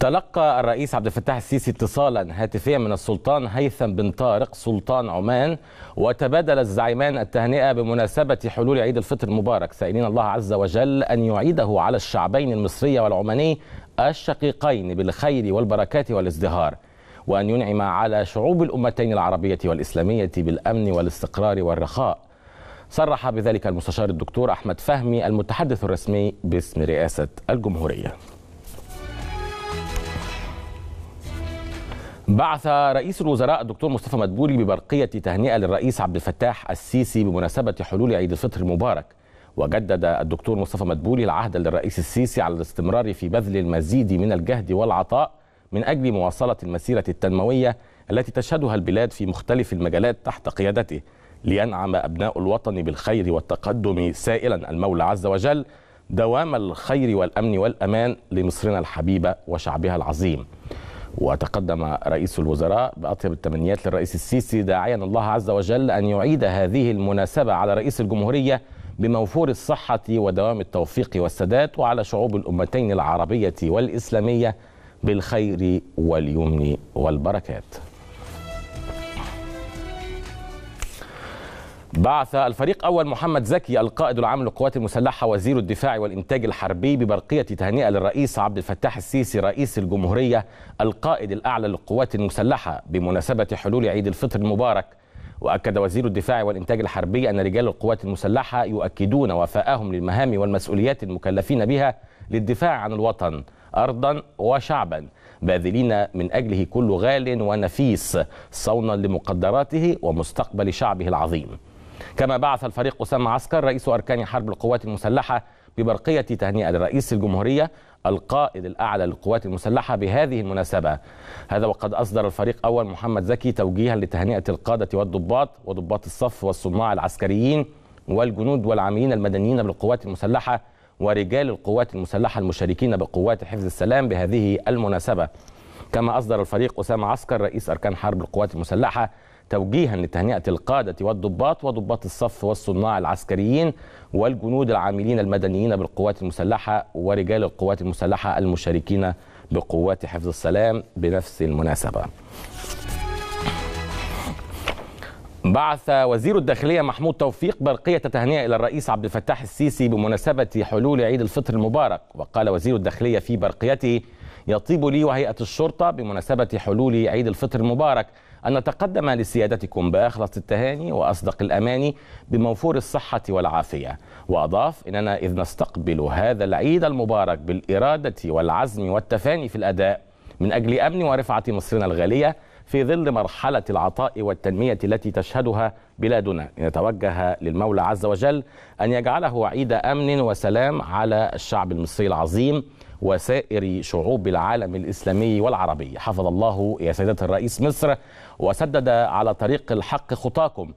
تلقى الرئيس عبد الفتاح السيسي اتصالا هاتفيا من السلطان هيثم بن طارق سلطان عمان وتبادل الزعيمان التهنئه بمناسبه حلول عيد الفطر المبارك سائلين الله عز وجل ان يعيده على الشعبين المصري والعماني الشقيقين بالخير والبركات والازدهار وان ينعم على شعوب الامتين العربيه والاسلاميه بالامن والاستقرار والرخاء صرح بذلك المستشار الدكتور احمد فهمي المتحدث الرسمي باسم رئاسه الجمهوريه بعث رئيس الوزراء الدكتور مصطفى مدبولي ببرقية تهنئة للرئيس عبد الفتاح السيسي بمناسبة حلول عيد الفطر المبارك وجدد الدكتور مصطفى مدبولي العهد للرئيس السيسي على الاستمرار في بذل المزيد من الجهد والعطاء من أجل مواصلة المسيرة التنموية التي تشهدها البلاد في مختلف المجالات تحت قيادته لينعم أبناء الوطن بالخير والتقدم سائلا المولى عز وجل دوام الخير والأمن والأمان لمصرنا الحبيبة وشعبها العظيم وتقدم رئيس الوزراء بأطيب التمنيات للرئيس السيسي داعيا الله عز وجل أن يعيد هذه المناسبة على رئيس الجمهورية بموفور الصحة ودوام التوفيق والسداد وعلى شعوب الأمتين العربية والإسلامية بالخير واليمن والبركات بعث الفريق أول محمد زكي القائد العام للقوات المسلحة وزير الدفاع والإنتاج الحربي ببرقية تهنئة للرئيس عبد الفتاح السيسي رئيس الجمهورية القائد الأعلى للقوات المسلحة بمناسبة حلول عيد الفطر المبارك وأكد وزير الدفاع والإنتاج الحربي أن رجال القوات المسلحة يؤكدون وفاءهم للمهام والمسؤوليات المكلفين بها للدفاع عن الوطن أرضا وشعبا باذلين من أجله كل غال ونفيس صونا لمقدراته ومستقبل شعبه العظيم كما بعث الفريق أسامة عسكر رئيس أركان حرب القوات المسلحة ببرقية تهنئة لرئيس الجمهورية القائد الأعلى للقوات المسلحة بهذه المناسبة هذا وقد أصدر الفريق أول محمد زكي توجيها لتهنئة القادة والضباط وضباط الصف والصناع العسكريين والجنود والعاملين المدنيين بالقوات المسلحة ورجال القوات المسلحة المشاركين بقوات حفظ السلام بهذه المناسبة كما أصدر الفريق أسامة عسكر رئيس أركان حرب القوات المسلحة توجيها لتهنئة القادة والضباط وضباط الصف والصناع العسكريين والجنود العاملين المدنيين بالقوات المسلحة ورجال القوات المسلحة المشاركين بقوات حفظ السلام بنفس المناسبة بعث وزير الداخلية محمود توفيق برقية تهنئة إلى الرئيس عبد الفتاح السيسي بمناسبة حلول عيد الفطر المبارك وقال وزير الداخلية في برقيته يطيب لي وهيئة الشرطة بمناسبة حلول عيد الفطر المبارك أن نتقدم لسيادتكم بأخلص التهاني وأصدق الأماني بموفور الصحة والعافية وأضاف إننا إذ نستقبل هذا العيد المبارك بالإرادة والعزم والتفاني في الأداء من أجل أمن ورفعة مصرنا الغالية في ظل مرحلة العطاء والتنمية التي تشهدها بلادنا لنتوجه للمولى عز وجل أن يجعله عيد أمن وسلام على الشعب المصري العظيم وسائر شعوب العالم الإسلامي والعربي حفظ الله يا سيدة الرئيس مصر وسدد على طريق الحق خطاكم